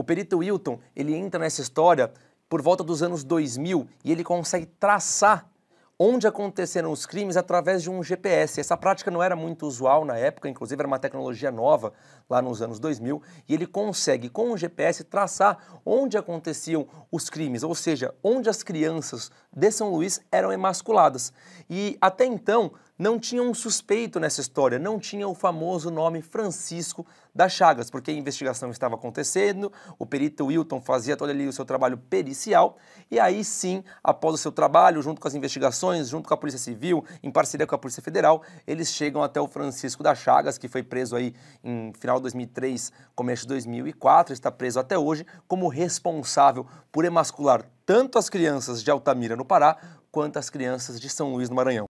O perito Wilton, ele entra nessa história por volta dos anos 2000 e ele consegue traçar onde aconteceram os crimes através de um GPS. Essa prática não era muito usual na época, inclusive era uma tecnologia nova lá nos anos 2000, e ele consegue com o GPS traçar onde aconteciam os crimes, ou seja, onde as crianças de São Luís eram emasculadas. E até então não tinha um suspeito nessa história, não tinha o famoso nome Francisco das Chagas, porque a investigação estava acontecendo, o perito Wilton fazia todo ali o seu trabalho pericial, e aí sim, após o seu trabalho, junto com as investigações, junto com a Polícia Civil, em parceria com a Polícia Federal, eles chegam até o Francisco das Chagas, que foi preso aí em final de 2003, começo de 2004, está preso até hoje como responsável por emascular tanto as crianças de Altamira, no Pará, quanto as crianças de São Luís, no Maranhão.